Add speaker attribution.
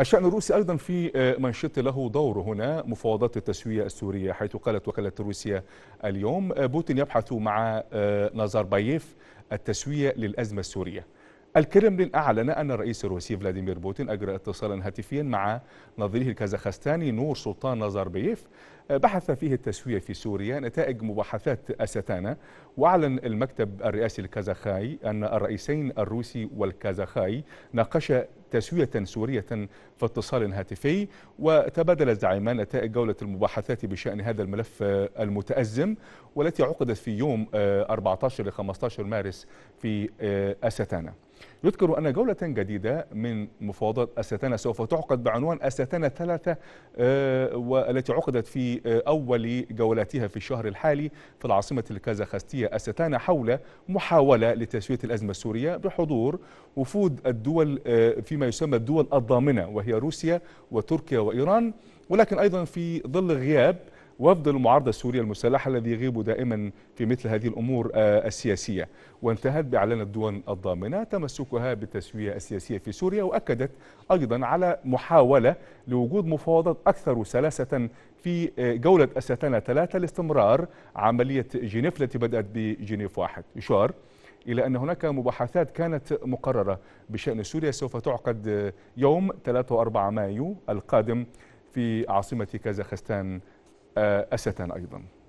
Speaker 1: الشأن الروسي أيضا في آه، منشط له دور هنا مفاوضات التسوية السورية حيث قالت وكالة روسيا اليوم آه، بوتين يبحث مع آه، بايف التسوية للأزمة السورية الكرملين أعلن أن الرئيس الروسي فلاديمير بوتين أجرى اتصالا هاتفيا مع نظيره الكازاخستاني نور سلطان بايف بحث فيه التسوية في سوريا نتائج مباحثات أستانا وأعلن المكتب الرئاسي الكازاخاي أن الرئيسين الروسي والكازاخاي ناقشا تسوية سورية في اتصال هاتفي وتبادل الزعيمان نتائج جولة المباحثات بشأن هذا الملف المتأزم والتي عقدت في يوم 14 ل 15 مارس في آه، أستانا يذكر أن جولة جديدة من مفاوضات أستانا سوف تعقد بعنوان أستانا ثلاثة آه، والتي عقدت في آه، أول جولاتها في الشهر الحالي في العاصمة الكازاخستية أستانا حول محاولة لتسوية الأزمة السورية بحضور وفود الدول فيما يسمى الدول الضامنة وهي روسيا وتركيا وإيران ولكن أيضا في ظل غياب وفد المعارضة السورية المسلحة الذي يغيب دائما في مثل هذه الأمور آه، السياسية وانتهت بإعلان الدول الضامنة تمسكها بالتسوية السياسية في سوريا وأكدت أيضا على محاولة لوجود مفاوضات أكثر سلاسة في آه، جولة أستانة ثلاثة لاستمرار عملية جنيف التي بدأت بجنيف واحد يشار إلى أن هناك مباحثات كانت مقررة بشأن سوريا سوف تعقد آه، يوم 3 و 4 مايو القادم في عاصمة كازاخستان آه، أسة أيضا